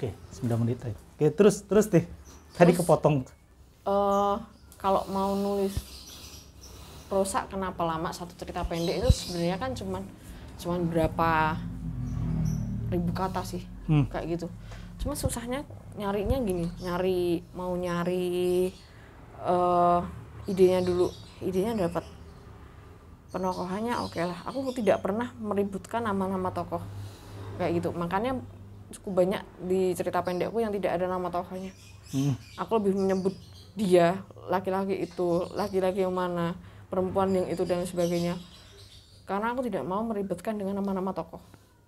Oke, okay, 9 menit Oke, okay, terus terus deh. Tadi terus, kepotong. Uh, kalau mau nulis prosa kenapa lama satu cerita pendek itu sebenarnya kan cuman cuman berapa ribu kata sih. Hmm. Kayak gitu. Cuma susahnya nyarinya gini, nyari mau nyari uh, idenya dulu. Idenya dapat penokohannya oke okay lah. Aku tidak pernah meributkan nama-nama tokoh kayak gitu. Makanya cukup banyak di cerita pendekku yang tidak ada nama tokohnya hmm. aku lebih menyebut dia laki-laki itu laki-laki yang mana perempuan yang itu dan sebagainya karena aku tidak mau meribetkan dengan nama-nama tokoh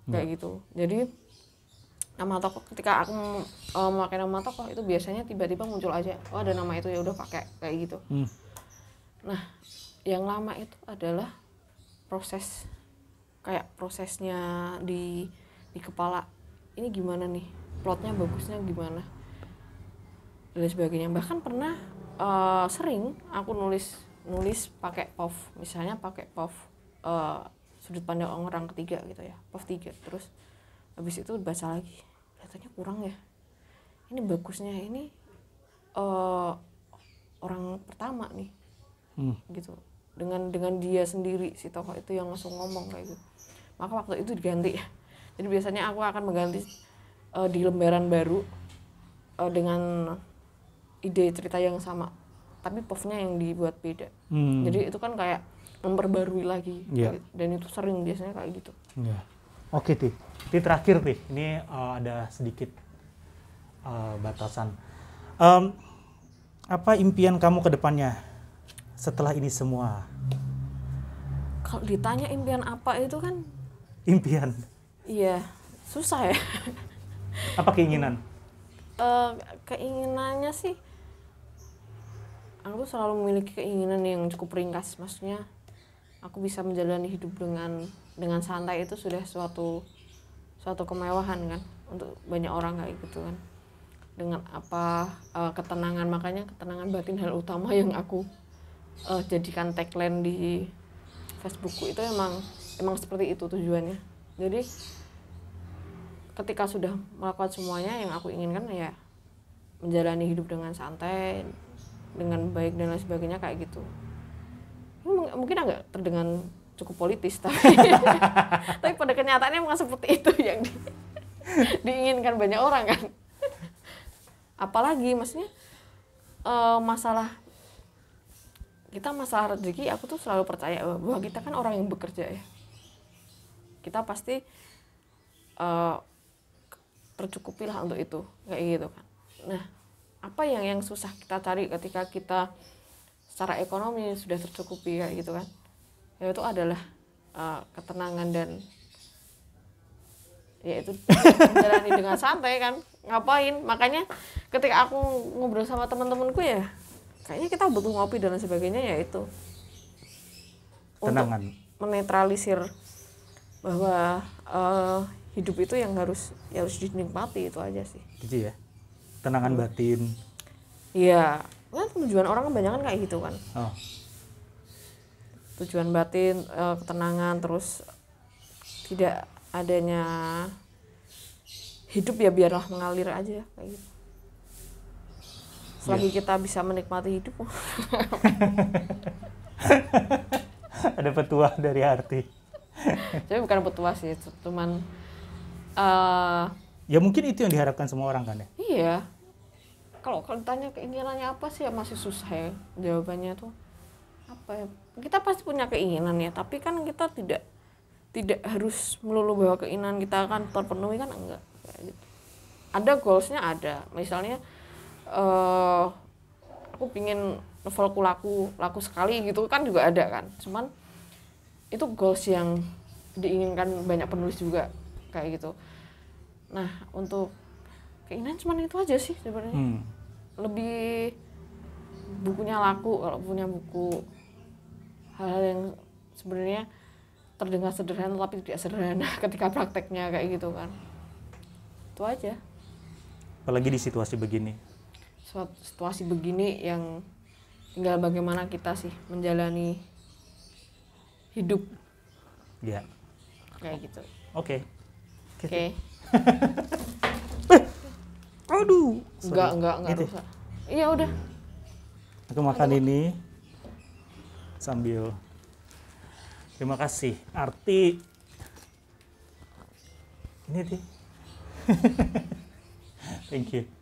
hmm. kayak gitu jadi nama tokoh ketika aku um, memakai nama tokoh itu biasanya tiba-tiba muncul aja oh ada nama itu ya udah pakai kayak gitu hmm. nah yang lama itu adalah proses kayak prosesnya di di kepala ini gimana nih plotnya bagusnya gimana dan sebagainya bahkan pernah uh, sering aku nulis nulis pakai POV misalnya pakai POV uh, eh, sudut pandang orang ketiga gitu ya POV tiga terus habis itu baca lagi katanya kurang ya ini bagusnya ini uh, orang pertama nih hmm. gitu dengan dengan dia sendiri si tokoh itu yang langsung ngomong kayak gitu maka waktu itu diganti jadi biasanya aku akan mengganti uh, di lembaran baru uh, dengan ide cerita yang sama tapi puffnya yang dibuat beda hmm. jadi itu kan kayak memperbarui lagi yeah. dan itu sering biasanya kayak gitu yeah. oke okay, ti ti terakhir ti ini uh, ada sedikit uh, batasan um, apa impian kamu ke depannya setelah ini semua kalau ditanya impian apa itu kan impian Iya, susah ya. Apa keinginan? Uh, keinginannya sih, aku selalu memiliki keinginan yang cukup ringkas. Maksudnya, aku bisa menjalani hidup dengan dengan santai itu sudah suatu suatu kemewahan kan untuk banyak orang kayak gitu kan dengan apa uh, ketenangan makanya ketenangan batin hal utama yang aku uh, jadikan tagline di Facebookku itu emang emang seperti itu tujuannya jadi ketika sudah melakukan semuanya yang aku inginkan ya menjalani hidup dengan santai dengan baik dan lain sebagainya kayak gitu mungkin agak terdengar cukup politis tapi tapi pada kenyataannya memang seperti itu yang di, diinginkan banyak orang kan apalagi maksudnya uh, masalah kita masalah rezeki aku tuh selalu percaya bahwa kita kan orang yang bekerja ya kita pasti uh, lah untuk itu kayak gitu kan nah apa yang yang susah kita cari ketika kita secara ekonomi sudah tercukupi kayak gitu kan yaitu adalah uh, ketenangan dan ya itu menjalani dengan santai kan ngapain makanya ketika aku ngobrol sama teman-temanku ya kayaknya kita butuh ngopi dan sebagainya yaitu tenangan menetralisir bahwa uh, hidup itu yang harus ya harus dinikmati itu aja sih gitu ya tenangan batin iya kan tujuan orang kebanyakan kan kayak gitu kan oh. tujuan batin uh, ketenangan terus tidak adanya hidup ya biarlah mengalir aja kayak gitu selagi yeah. kita bisa menikmati hidup ada petua dari arti jadi bukan petua sih, cuman uh, ya mungkin itu yang diharapkan semua orang kan ya. Iya. Kalau kalau ditanya keinginannya apa sih ya masih susah ya jawabannya tuh. Apa ya? Kita pasti punya keinginan ya, tapi kan kita tidak tidak harus melulu bahwa keinginan kita akan terpenuhi kan enggak. Gitu. Ada goalsnya ada. Misalnya uh, aku pingin novelku laku laku sekali gitu kan juga ada kan. Cuman itu goals yang diinginkan banyak penulis juga kayak gitu nah untuk keinginan cuman itu aja sih sebenarnya hmm. lebih bukunya laku kalau punya buku hal-hal yang sebenarnya terdengar sederhana tapi tidak sederhana ketika prakteknya kayak gitu kan itu aja apalagi di situasi begini situasi begini yang tinggal bagaimana kita sih menjalani hidup. Ya. Kayak gitu. Oke. Okay. Oke. Okay. eh. Aduh. Enggak, enggak, enggak gitu. rusak. Iya udah. Aku makan Aduh. ini sambil terima kasih arti ini deh thank you